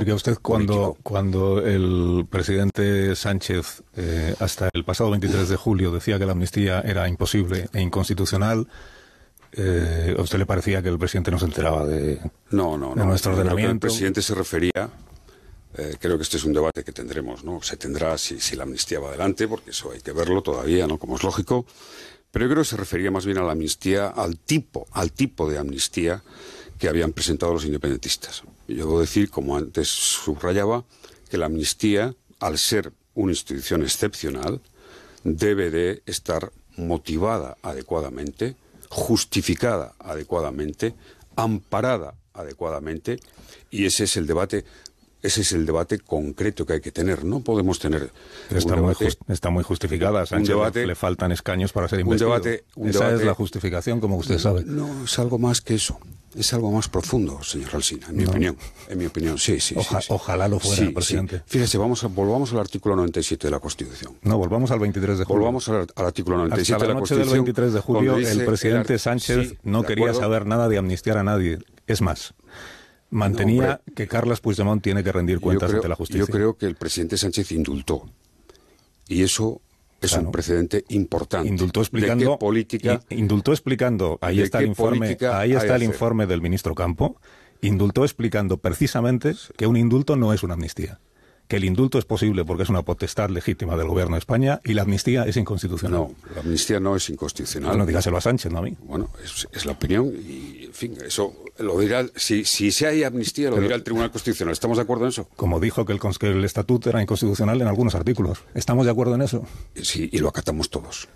decir, que usted cuando, cuando el presidente Sánchez eh, hasta el pasado 23 de julio decía que la amnistía era imposible e inconstitucional, eh, ¿a usted le parecía que el presidente no se enteraba de, no, no, no, nuestro ordenamiento? el presidente se refería, eh, creo que este es un debate que tendremos, ¿no? Se tendrá si, si la amnistía va adelante, porque eso hay que verlo todavía, ¿no? Como es lógico. Pero yo creo que se refería más bien a la amnistía, al tipo, al tipo de amnistía que habían presentado los independentistas. Yo debo decir, como antes subrayaba, que la amnistía, al ser una institución excepcional, debe de estar motivada adecuadamente, justificada adecuadamente, amparada adecuadamente, y ese es el debate ese es el debate concreto que hay que tener. No podemos tener. Está, muy, está muy, justificada. Sánchez le faltan escaños para ser investido. Un debate, Esa es la justificación, como usted sabe. No, es algo más que eso. Es algo más profundo, señor Alsina, en mi opinión. En mi opinión, sí, sí. Ojalá lo fuera, presidente. Fíjese, vamos volvamos al artículo 97 de la Constitución. No, volvamos al 23 de julio. Volvamos al, artículo 97 de la, Constitución. del 23 de julio, el presidente Sánchez no quería saber nada de amnistiar a nadie. Es más, mantenía que Carlos Puigdemont tiene que rendir cuentas ante la justicia. Yo creo que el presidente Sánchez indultó. Y eso es un precedente importante. Indultó explicando, indultó explicando, ahí está el informe, ahí está el informe del ministro Campo, indultó explicando precisamente que un indulto no es una amnistía que el indulto es posible porque es una potestad legítima del gobierno de España y la amnistía es inconstitucional. No, la amnistía no es inconstitucional. Bueno, ah, dígaselo a Sánchez, no a mí. Bueno, es, la opinión y, en fin, eso lo dirá, si, si se hay amnistía, lo dirá el Tribunal Constitucional. ¿Estamos de acuerdo en eso? Como dijo que el, que el estatuto era inconstitucional en algunos artículos. ¿Estamos de acuerdo en eso? Sí, y lo acatamos todos.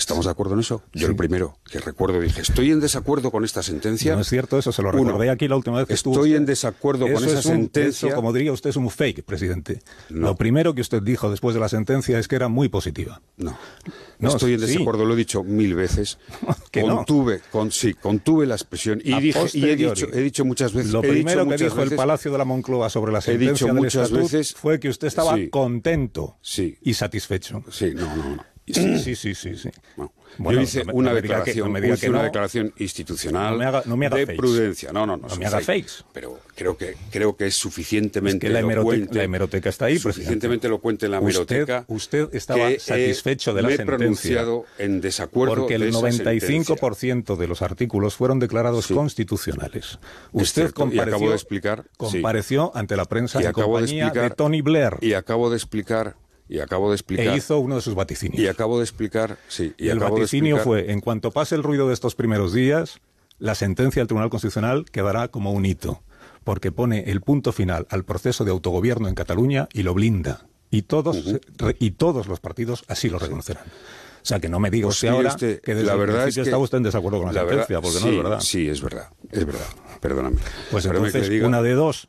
¿Estamos de acuerdo en eso? Yo el primero que recuerdo dije, estoy en desacuerdo con esta sentencia. No es cierto eso, se lo recordé aquí la última vez que Estoy en desacuerdo con esa sentencia. como diría usted, es un fake, presidente. Lo primero que usted dijo después de la sentencia es que era muy positiva. No, no estoy en desacuerdo, lo he dicho mil veces. contuve, con, sí, contuve la expresión y, he, dicho, muchas veces... Lo primero que dijo el Palacio de la Moncloa sobre la sentencia dicho muchas veces, fue que usted estaba contento y satisfecho. Sí, no, no. Mm. Sí, sí, sí, sí. yo hice una, declaración, una declaración institucional de prudencia. No, no, no. me haga fakes. Pero creo que, creo que es suficientemente que la, hemeroteca, está ahí, Suficientemente lo cuente la hemeroteca. Usted, estaba satisfecho de la me he pronunciado en desacuerdo Porque el 95% de los artículos fueron declarados constitucionales. Usted compareció, acabo de explicar, compareció ante la prensa y en compañía de, explicar, de Tony Blair. Y acabo de explicar y acabo de e explicar. E hizo uno de sus vaticinios. Y acabo de explicar, sí. Y, el vaticinio fue: en cuanto pase el ruido de estos primeros días, la sentencia del Tribunal Constitucional quedará como un hito, porque pone el punto final al proceso de autogobierno en Cataluña y lo blinda. Y todos, y todos los partidos así lo reconocerán. O sea, que no me diga pues usted ahora este, que desde la verdad el es que está usted en desacuerdo con la, sentencia, porque sí, no es verdad. Sí, es verdad, es verdad. Perdóname. Pues entonces, una de dos,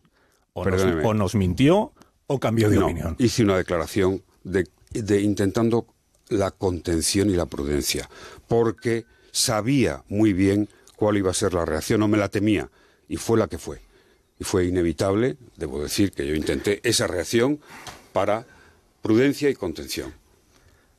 o nos, mintió o cambió de opinión. Hice una declaración de, intentando la contención y la prudencia, porque sabía muy bien cuál iba a ser la reacción, o me la temía, y fue la que fue. Y fue inevitable, debo decir, que yo intenté esa reacción para prudencia y contención.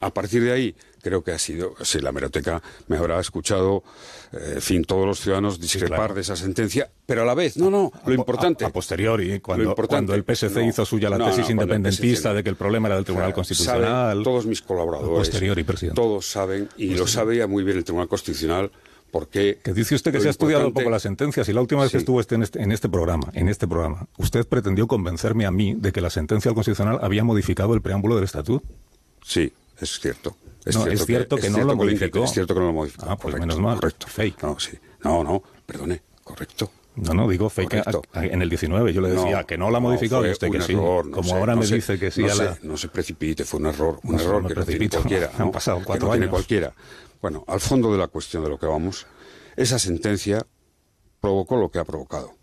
A partir de ahí, creo que ha sido, si la meroteca me habrá escuchado, eh, fin, todos los ciudadanos discrepar de esa sentencia, pero a la vez, no, no, lo importante. A, posteriori, cuando, el PSC hizo suya la tesis independentista de que el problema era del Tribunal Constitucional. todos mis colaboradores. Posteriori, Todos saben, y lo sabía muy bien el Tribunal Constitucional, porque que dice usted que se ha estudiado un poco las sentencias y la última vez que estuvo este este, en, este, programa, en este programa, usted pretendió convencerme a mí de que la sentencia constitucional había modificado el preámbulo del estatuto. Sí es cierto. Es cierto, que, no lo modificó. Es cierto que no lo modificó. Ah, pues menos mal. Correcto. Fake. No, sí. No, no, perdone, correcto. No, no, digo fake en el 19. Yo le decía que no la ha modificado usted que sí. Error, Como ahora me dice que sí a la... Sé, no se precipite, fue un error, un error que precipito. no cualquiera. Han pasado cuatro que años. Tiene cualquiera. Bueno, al fondo de la cuestión de lo que vamos, esa sentencia provocó lo que ha provocado.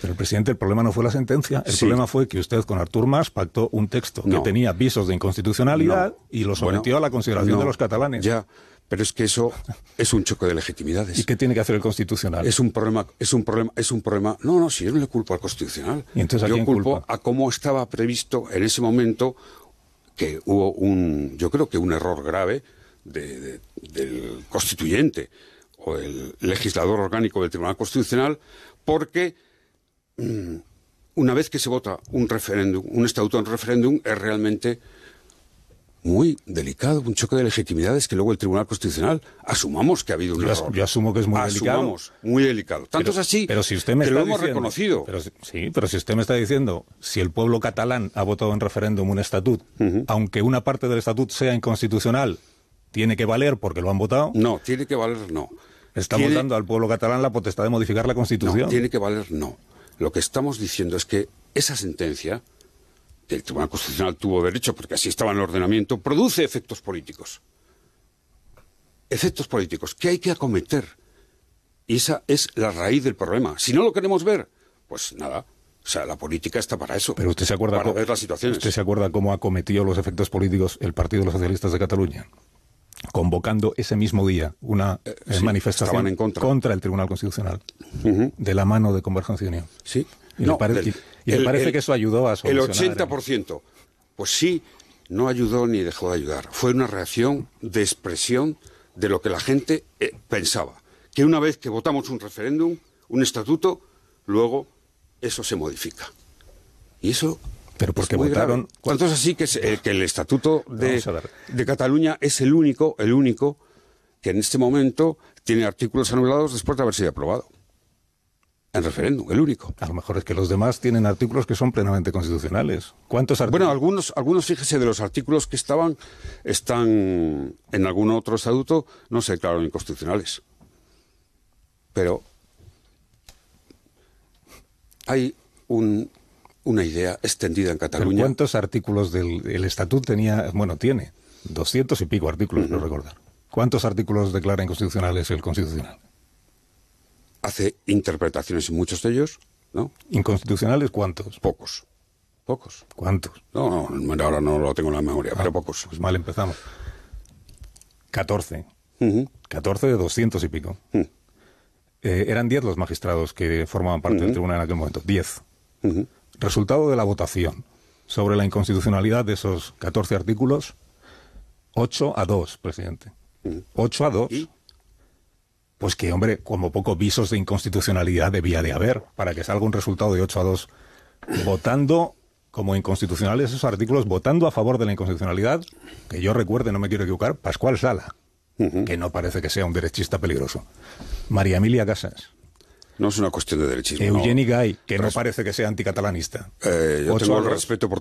Pero el presidente, el problema no fue la sentencia, el problema fue que usted con Artur Mas pactó un texto que tenía visos de inconstitucionalidad y lo sometió a la consideración de los catalanes. Ya, pero es que eso es un choque de legitimidades. ¿Y qué tiene que hacer el constitucional? Es un problema, es un problema, es un problema. No, no, si yo no le culpo al constitucional. ¿Y yo culpo a cómo estaba previsto en ese momento que hubo un, yo creo que un error grave del constituyente o el legislador orgánico del Tribunal Constitucional, porque una vez que se vota un referéndum, un estatuto en referéndum, es realmente muy delicado, un choque de legitimidades que luego el Tribunal Constitucional asumamos que ha habido un yo, error. Yo asumo que es muy asumamos, delicado. muy delicado. Tanto es así pero si usted me que está lo diciendo, hemos reconocido. sí, pero si usted me está diciendo, si el pueblo catalán ha votado en referéndum un estatuto aunque una parte del estatuto sea inconstitucional, ¿tiene que valer porque lo han votado? No, tiene que valer no. Estamos dando al pueblo catalán la potestad de modificar la Constitución. No, tiene que valer no. Lo que estamos diciendo es que esa sentencia, que el Tribunal Constitucional tuvo derecho porque así estaba en el ordenamiento, produce efectos políticos. Efectos políticos que hay que acometer. Y esa es la raíz del problema. Si no lo queremos ver, pues nada, o sea, la política está para eso. Pero usted se acuerda cómo, ¿Usted se acuerda cómo acometió los efectos políticos el Partido de los Socialistas de Cataluña? convocando ese mismo día una eh, eh, manifestación contra. el Tribunal Constitucional de la mano de Convergencia Sí. Y, y, parece que eso ayudó a El 80%. Pues sí, no ayudó ni dejó de ayudar. Fue una reacción de expresión de lo que la gente eh, pensaba. Que una vez que votamos un referéndum, un estatuto, luego eso se modifica. Y eso pero porque votaron. cuántos así eh, que, el Estatuto de, de, Cataluña es el único, el único que en este momento tiene artículos anulados después de haber sido aprobado. En referéndum, el único. A lo mejor es que los demás tienen artículos que son plenamente constitucionales. ¿Cuántos artículos? Bueno, algunos, algunos, fíjese, de los artículos que estaban, están en algún otro estatuto, no se declararon inconstitucionales. Pero hay un, una idea extendida en Cataluña. ¿Cuántos artículos del estatuto tenía? Bueno, tiene doscientos y pico artículos, no recordar. ¿Cuántos artículos declara inconstitucionales el constitucional? Hace interpretaciones y muchos de ellos, ¿no? Inconstitucionales, ¿cuántos? Pocos. Pocos. ¿Cuántos? No, no, ahora no lo tengo en la memoria, ah, pero pocos. Pues mal empezamos. Catorce. Catorce de 200 y pico. Eh, eran diez los magistrados que formaban parte del tribunal en aquel momento. Diez. Resultado de la votación sobre la inconstitucionalidad de esos 14 artículos, 8 a 2, presidente. 8 mm. a 2. Pues que, hombre, como poco visos de inconstitucionalidad debía de haber para que salga un resultado de 8 a 2 votando como inconstitucionales esos artículos, votando a favor de la inconstitucionalidad, que yo recuerde, no me quiero equivocar, Pascual Sala, que no parece que sea un derechista peligroso. María Emilia Casas, no es una cuestión de derechismo. Eugeni Gay, que no parece que sea anticatalanista. Eh, yo tengo el respeto por